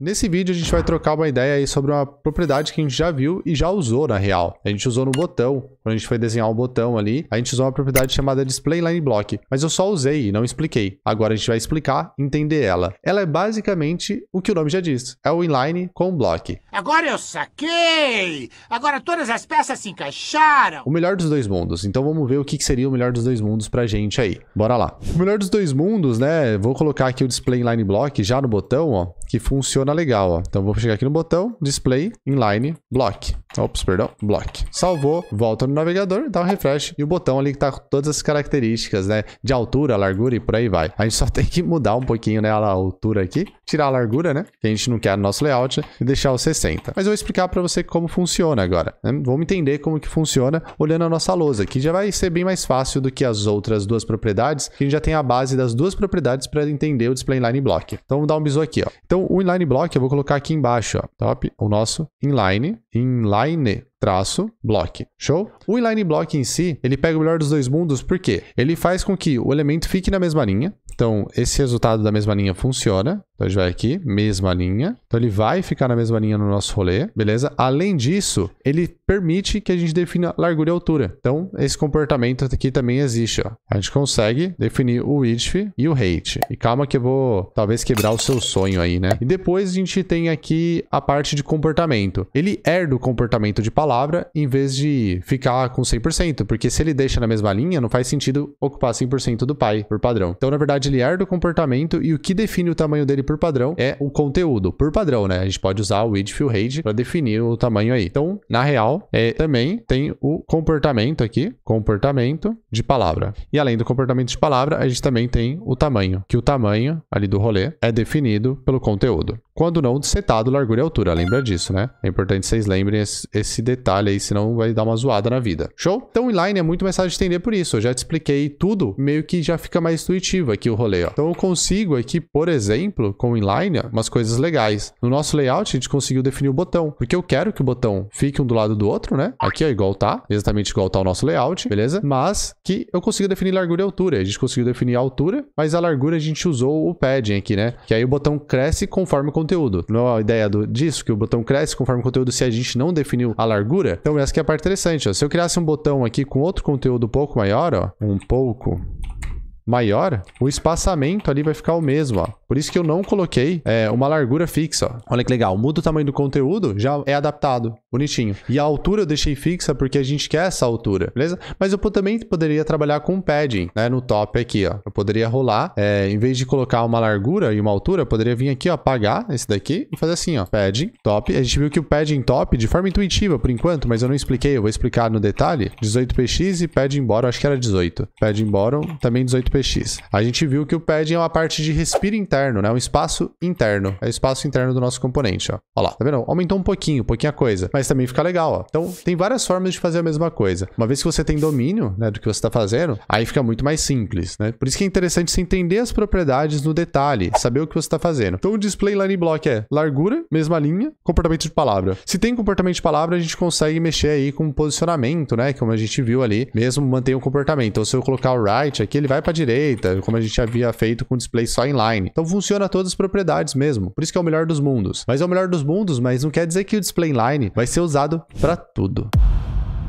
Nesse vídeo a gente vai trocar uma ideia aí sobre uma propriedade que a gente já viu e já usou na real. A gente usou no botão, quando a gente foi desenhar um botão ali, a gente usou uma propriedade chamada display block, mas eu só usei e não expliquei. Agora a gente vai explicar, entender ela. Ela é basicamente o que o nome já diz, é o inline com block. Agora eu saquei! Agora todas as peças se encaixaram! O melhor dos dois mundos, então vamos ver o que seria o melhor dos dois mundos pra gente aí. Bora lá. O melhor dos dois mundos, né, vou colocar aqui o display block já no botão, ó, que funciona legal, ó. Então vou chegar aqui no botão, display, inline, block. Ops, perdão, block. Salvou, volta no navegador, dá um refresh e o botão ali que tá com todas as características, né? De altura, largura e por aí vai. A gente só tem que mudar um pouquinho, né? A altura aqui, tirar a largura, né? Que a gente não quer no nosso layout e deixar o 60. Mas eu vou explicar para você como funciona agora. Né? Vamos entender como que funciona olhando a nossa lousa, que já vai ser bem mais fácil do que as outras duas propriedades, que a gente já tem a base das duas propriedades para entender o display inline block. Então vamos dar um bisou aqui, ó. Então, então, o inline block eu vou colocar aqui embaixo, ó, top, o nosso inline, inline traço block. Show? O inline block em si, ele pega o melhor dos dois mundos, por quê? Ele faz com que o elemento fique na mesma linha. Então, esse resultado da mesma linha funciona. Então, a gente vai aqui, mesma linha. Então, ele vai ficar na mesma linha no nosso rolê, beleza? Além disso, ele permite que a gente defina largura e altura. Então, esse comportamento aqui também existe, ó. A gente consegue definir o width e o height. E calma que eu vou, talvez, quebrar o seu sonho aí, né? E depois a gente tem aqui a parte de comportamento. Ele herda o comportamento de palavra palavra em vez de ficar com 100%, porque se ele deixa na mesma linha, não faz sentido ocupar 100% do pai por padrão. Então, na verdade, ele herda o comportamento e o que define o tamanho dele por padrão é o conteúdo, por padrão, né? A gente pode usar o width fill range para definir o tamanho aí. Então, na real, é, também tem o comportamento aqui, comportamento de palavra. E além do comportamento de palavra, a gente também tem o tamanho, que o tamanho ali do rolê é definido pelo conteúdo. Quando não, setado, largura e altura. Lembra disso, né? É importante vocês lembrem esse, esse detalhe aí, senão vai dar uma zoada na vida. Show? Então, inline é muito mais fácil de entender por isso. Eu já te expliquei tudo, meio que já fica mais intuitivo aqui o rolê, ó. Então, eu consigo aqui, por exemplo, com inline, umas coisas legais. No nosso layout, a gente conseguiu definir o botão, porque eu quero que o botão fique um do lado do outro, né? Aqui, ó, igual tá, exatamente igual tá o nosso layout, beleza? Mas que eu consigo definir largura e altura. A gente conseguiu definir a altura, mas a largura a gente usou o padding aqui, né? Que aí o botão cresce conforme o conteúdo. Não é a ideia do, disso, que o botão cresce conforme o conteúdo se a gente não definiu a largura? Então essa que é a parte interessante, ó. Se eu criasse um botão aqui com outro conteúdo um pouco maior, ó, um pouco maior, o espaçamento ali vai ficar o mesmo, ó. Por isso que eu não coloquei é, uma largura fixa, ó. Olha que legal, muda o tamanho do conteúdo, já é adaptado, bonitinho. E a altura eu deixei fixa porque a gente quer essa altura, beleza? Mas eu também poderia trabalhar com padding, né, no top aqui, ó. Eu poderia rolar, é, em vez de colocar uma largura e uma altura, eu poderia vir aqui, ó, apagar esse daqui e fazer assim, ó, padding top. A gente viu que o padding top, de forma intuitiva por enquanto, mas eu não expliquei, eu vou explicar no detalhe, 18px e padding bottom, acho que era 18. Padding bottom, também 18 PX. A gente viu que o padding é uma parte de respiro interno, né? Um espaço interno. É o espaço interno do nosso componente, ó. Ó lá, tá vendo? Aumentou um pouquinho, pouquinha coisa. Mas também fica legal, ó. Então, tem várias formas de fazer a mesma coisa. Uma vez que você tem domínio, né, do que você está fazendo, aí fica muito mais simples, né? Por isso que é interessante você entender as propriedades no detalhe, saber o que você está fazendo. Então, o display line block é largura, mesma linha, comportamento de palavra. Se tem comportamento de palavra, a gente consegue mexer aí com posicionamento, né? Como a gente viu ali, mesmo mantendo o comportamento. Então, se eu colocar o right aqui, ele vai para direita direita, como a gente havia feito com display só inline. Então funciona todas as propriedades mesmo. Por isso que é o melhor dos mundos. Mas é o melhor dos mundos, mas não quer dizer que o display inline vai ser usado para tudo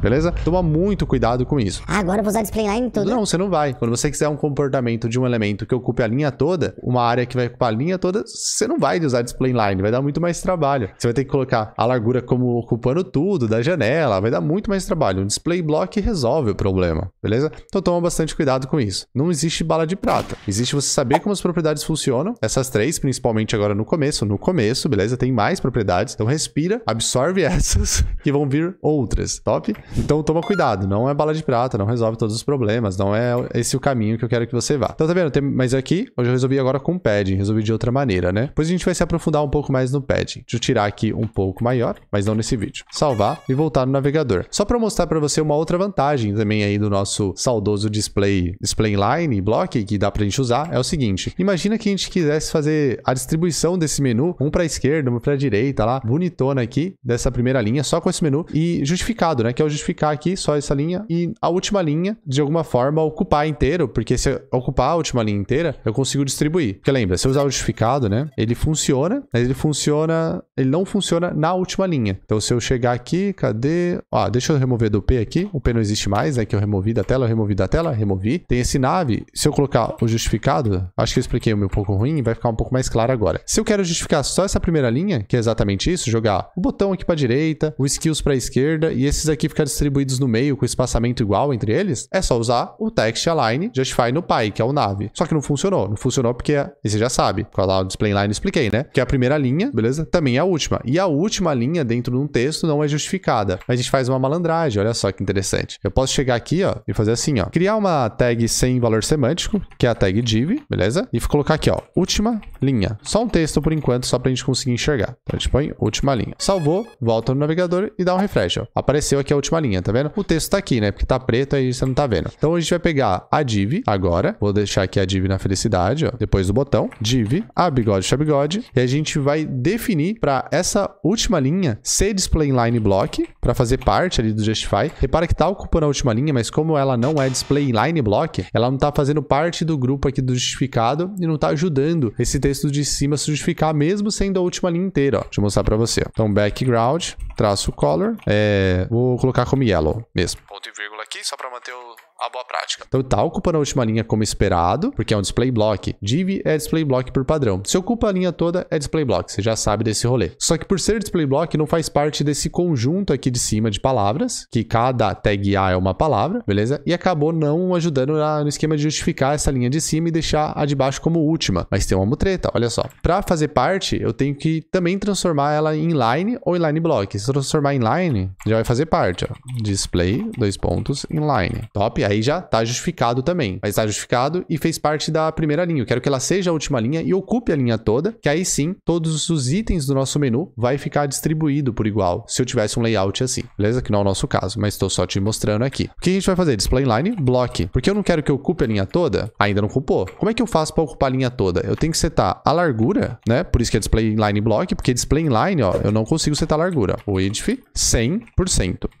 beleza? Toma muito cuidado com isso. Ah, agora eu vou usar display line tudo. Não, você não vai. Quando você quiser um comportamento de um elemento que ocupe a linha toda, uma área que vai ocupar a linha toda, você não vai usar display line, vai dar muito mais trabalho. Você vai ter que colocar a largura como ocupando tudo da janela, vai dar muito mais trabalho. Um display block resolve o problema, beleza? Então toma bastante cuidado com isso. Não existe bala de prata. Existe você saber como as propriedades funcionam, essas três, principalmente agora no começo, no começo, beleza? Tem mais propriedades, então respira, absorve essas que vão vir outras, top? Então toma cuidado, não é bala de prata, não resolve todos os problemas, não é esse o caminho que eu quero que você vá. Então tá vendo, tem, mas aqui, hoje eu resolvi agora com o padding, resolvi de outra maneira, né? Depois a gente vai se aprofundar um pouco mais no padding. Deixa eu tirar aqui um pouco maior, mas não nesse vídeo. Salvar e voltar no navegador. Só para mostrar para você uma outra vantagem também aí do nosso saudoso display, display line block, que dá pra gente usar, é o seguinte. Imagina que a gente quisesse fazer a distribuição desse menu, um pra esquerda, um pra direita lá, bonitona aqui, dessa primeira linha, só com esse menu, e justificado, né? Que é o justificar aqui só essa linha. E a última linha, de alguma forma, ocupar inteiro, porque se eu ocupar a última linha inteira, eu consigo distribuir. Porque lembra, se eu usar o justificado, né? Ele funciona, mas ele funciona. Ele não funciona na última linha. Então, se eu chegar aqui, cadê? Ó, ah, deixa eu remover do P aqui. O P não existe mais, né? Que eu removi da tela, eu removi da tela, removi. Tem esse nave. Se eu colocar o justificado, acho que eu expliquei um pouco ruim, vai ficar um pouco mais claro agora. Se eu quero justificar só essa primeira linha, que é exatamente isso, jogar o botão aqui para direita, o skills para esquerda e esses aqui ficar distribuídos no meio com espaçamento igual entre eles, é só usar o text align justify no pai, que é o nav. Só que não funcionou. Não funcionou porque, e você já sabe, com lá o display line expliquei, né? Que é a primeira linha, beleza? Também é a última. E a última linha dentro de um texto não é justificada. Mas a gente faz uma malandragem, olha só que interessante. Eu posso chegar aqui, ó, e fazer assim, ó. Criar uma tag sem valor semântico, que é a tag div, beleza? E colocar aqui, ó, última linha. Só um texto por enquanto, só pra gente conseguir enxergar. Então a gente põe última linha. Salvou, volta no navegador e dá um refresh, ó. Apareceu aqui a última linha, tá vendo? O texto tá aqui, né? Porque tá preto, aí você não tá vendo. Então a gente vai pegar a div agora. Vou deixar aqui a div na felicidade, ó. Depois do botão. Div, a bigode, chabigode. E a gente vai definir para essa última linha ser display inline block, para fazer parte ali do justify. Repara que tá ocupando a última linha, mas como ela não é display inline block, ela não tá fazendo parte do grupo aqui do justificado e não tá ajudando esse texto de cima a se justificar, mesmo sendo a última linha inteira, ó. Deixa eu mostrar para você. Ó. Então, background, traço color. É... Vou colocar colocar como yellow mesmo. Ponto e vírgula aqui, só para manter o a boa prática. Então tá ocupando a última linha como esperado, porque é um display block. Div é display block por padrão. Se ocupa a linha toda, é display block. Você já sabe desse rolê. Só que por ser display block, não faz parte desse conjunto aqui de cima de palavras, que cada tag A é uma palavra, beleza? E acabou não ajudando na, no esquema de justificar essa linha de cima e deixar a de baixo como última. Mas tem uma mutreta, olha só. Para fazer parte, eu tenho que também transformar ela em line ou inline block. Se transformar em line, já vai fazer parte, ó. Display, dois pontos, inline. Top? Aí aí já tá justificado também. Mas tá justificado e fez parte da primeira linha. Eu quero que ela seja a última linha e ocupe a linha toda, que aí sim todos os itens do nosso menu vai ficar distribuído por igual, se eu tivesse um layout assim, beleza? Que não é o nosso caso, mas estou só te mostrando aqui. O que a gente vai fazer? Display line, block. Porque eu não quero que ocupe a linha toda, ainda não ocupou. Como é que eu faço para ocupar a linha toda? Eu tenho que setar a largura, né? Por isso que é display line block, porque display line, ó, eu não consigo setar a largura. O width 100%.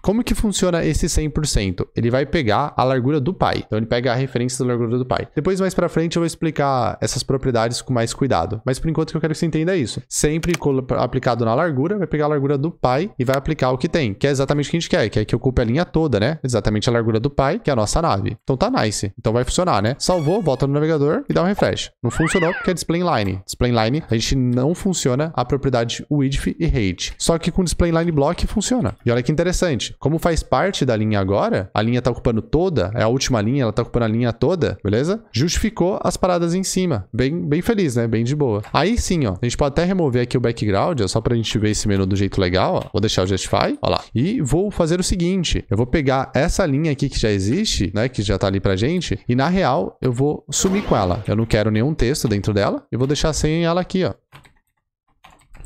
Como que funciona esse 100%? Ele vai pegar a largura largura do pai. Então ele pega a referência da largura do pai. Depois, mais pra frente, eu vou explicar essas propriedades com mais cuidado. Mas por enquanto, que eu quero que você entenda é isso. Sempre aplicado na largura, vai pegar a largura do pai e vai aplicar o que tem, que é exatamente o que a gente quer, que é que ocupe a linha toda, né? Exatamente a largura do pai, que é a nossa nave. Então tá nice. Então vai funcionar, né? Salvou, volta no navegador e dá um refresh. Não funcionou porque é display inline. Display inline, a gente não funciona a propriedade width e height. Só que com display inline block funciona. E olha que interessante. Como faz parte da linha agora, a linha tá ocupando toda, é a última linha, ela tá ocupando a linha toda, beleza? Justificou as paradas em cima. Bem, bem feliz, né? Bem de boa. Aí sim, ó. A gente pode até remover aqui o background, ó, só pra gente ver esse menu do jeito legal, ó. Vou deixar o Justify, ó lá. E vou fazer o seguinte, eu vou pegar essa linha aqui que já existe, né? Que já tá ali pra gente. E na real, eu vou sumir com ela. Eu não quero nenhum texto dentro dela. E vou deixar sem ela aqui, ó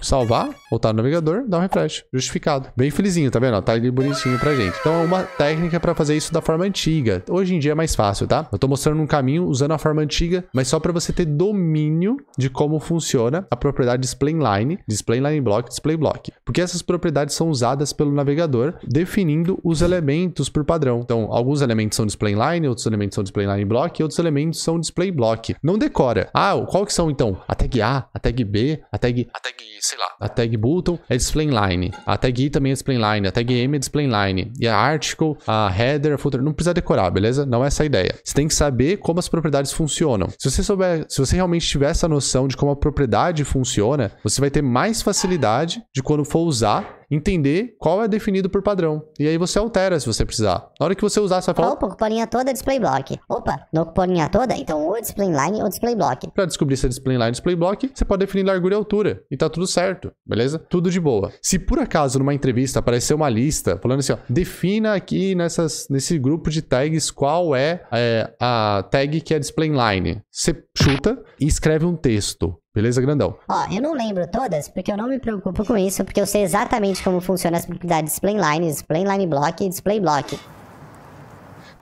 salvar, voltar no navegador, dar um refresh. Justificado. Bem felizinho, tá vendo? tá ali bonitinho pra gente. Então é uma técnica pra fazer isso da forma antiga. Hoje em dia é mais fácil, tá? Eu tô mostrando um caminho usando a forma antiga, mas só pra você ter domínio de como funciona a propriedade display line, display block, display block. Porque essas propriedades são usadas pelo navegador definindo os elementos por padrão. Então, alguns elementos são display outros elementos são display line block, outros elementos são display block. Não decora. Ah, qual que são então? A tag A, a tag B, a tag, a tag C sei lá. A tag button é display line. A tag i também é display line. A tag m é display line. E a article, a header, a footer. Não precisa decorar, beleza? Não é essa a ideia. Você tem que saber como as propriedades funcionam. Se você souber, se você realmente tiver essa noção de como a propriedade funciona, você vai ter mais facilidade de quando for usar entender qual é definido por padrão. E aí você altera se você precisar. Na hora que você usar, você vai falar... Opa, cuponinha toda, display block. Opa, não cuponinha toda, então ou display line ou display block. Para descobrir se é display line ou display block, você pode definir largura e altura. E tá tudo certo, beleza? Tudo de boa. Se por acaso numa entrevista aparecer uma lista falando assim, ó, defina aqui nessas, nesse grupo de tags qual é, é a tag que é display line. Você chuta e escreve um texto. Beleza, grandão? Ó, eu não lembro todas, porque eu não me preocupo com isso, porque eu sei exatamente como funciona as propriedades Display Line Block e Display Block.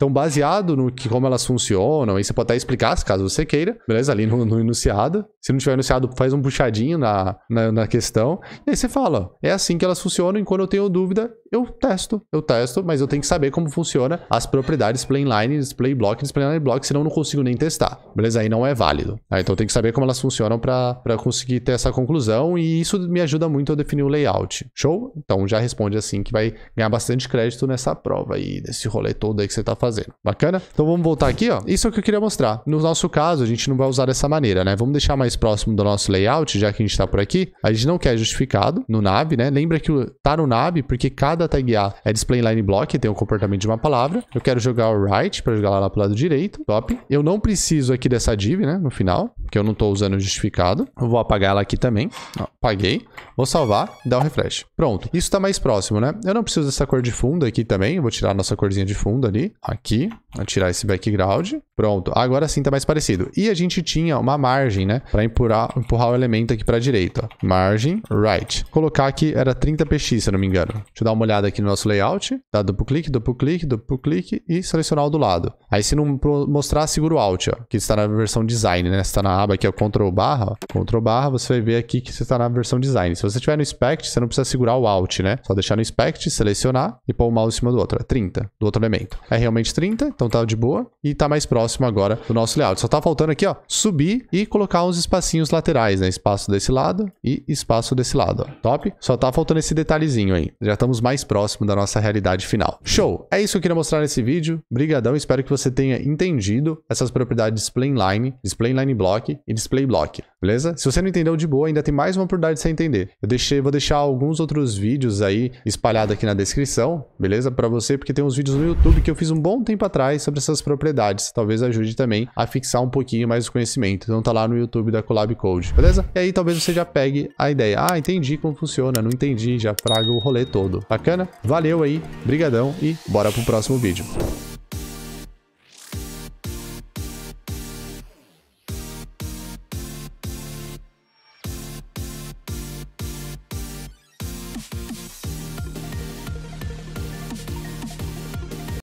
Então, baseado no que como elas funcionam, aí você pode até explicar, se caso você queira, beleza? Ali no, no enunciado. Se não tiver enunciado, faz um puxadinho na, na, na questão. E aí você fala, é assim que elas funcionam e quando eu tenho dúvida, eu testo, eu testo, mas eu tenho que saber como funciona as propriedades planeline, display block, display block, senão eu não consigo nem testar. Beleza? Aí não é válido. Tá? Então tem que saber como elas funcionam para conseguir ter essa conclusão e isso me ajuda muito a definir o layout. Show? Então já responde assim que vai ganhar bastante crédito nessa prova aí, nesse rolê todo aí que você tá fazendo fazendo. Bacana? Então vamos voltar aqui, ó. Isso é o que eu queria mostrar. No nosso caso, a gente não vai usar dessa maneira, né? Vamos deixar mais próximo do nosso layout, já que a gente tá por aqui. A gente não quer justificado no nav, né? Lembra que tá no nav porque cada tag A é display line block, tem o comportamento de uma palavra. Eu quero jogar o right para jogar lá pro lado direito. Top. Eu não preciso aqui dessa div, né? No final que eu não estou usando justificado. Eu vou apagar ela aqui também. Apaguei. Vou salvar e dar o um refresh. Pronto. Isso está mais próximo, né? Eu não preciso dessa cor de fundo aqui também. vou tirar a nossa corzinha de fundo ali. Aqui. Vou tirar esse background. Pronto. Agora sim está mais parecido. E a gente tinha uma margem, né? Para empurrar, empurrar o elemento aqui para a direita. Margem right. Colocar aqui era 30 px, se eu não me engano. Deixa eu dar uma olhada aqui no nosso layout. Dá duplo clique, duplo clique, duplo clique e selecionar o do lado. Aí se não mostrar, segura o alt, ó, que está na versão design, né? Está na aba aqui é o Ctrl barra, ó, Ctrl barra, você vai ver aqui que você está na versão design. Se você estiver no Inspect, você não precisa segurar o Alt, né? Só deixar no Inspect, selecionar e pôr o mouse em cima do outro. É 30, do outro elemento. É realmente 30, então tá de boa e tá mais próximo agora do nosso layout. Só tá faltando aqui, ó, subir e colocar uns espacinhos laterais, né? Espaço desse lado e espaço desse lado, ó. Top? Só tá faltando esse detalhezinho aí. Já estamos mais próximo da nossa realidade final. Show! É isso que eu queria mostrar nesse vídeo. Brigadão, espero que você tenha entendido essas propriedades Plainline, Displayline Block e display block, beleza? Se você não entendeu de boa, ainda tem mais uma oportunidade de você entender. Eu deixei, vou deixar alguns outros vídeos aí espalhados aqui na descrição, beleza? Para você, porque tem uns vídeos no YouTube que eu fiz um bom tempo atrás sobre essas propriedades. Talvez ajude também a fixar um pouquinho mais o conhecimento. Então tá lá no YouTube da Collab Code, beleza? E aí talvez você já pegue a ideia. Ah, entendi como funciona, não entendi, já fraga o rolê todo. Bacana? Valeu aí, brigadão e bora pro próximo vídeo.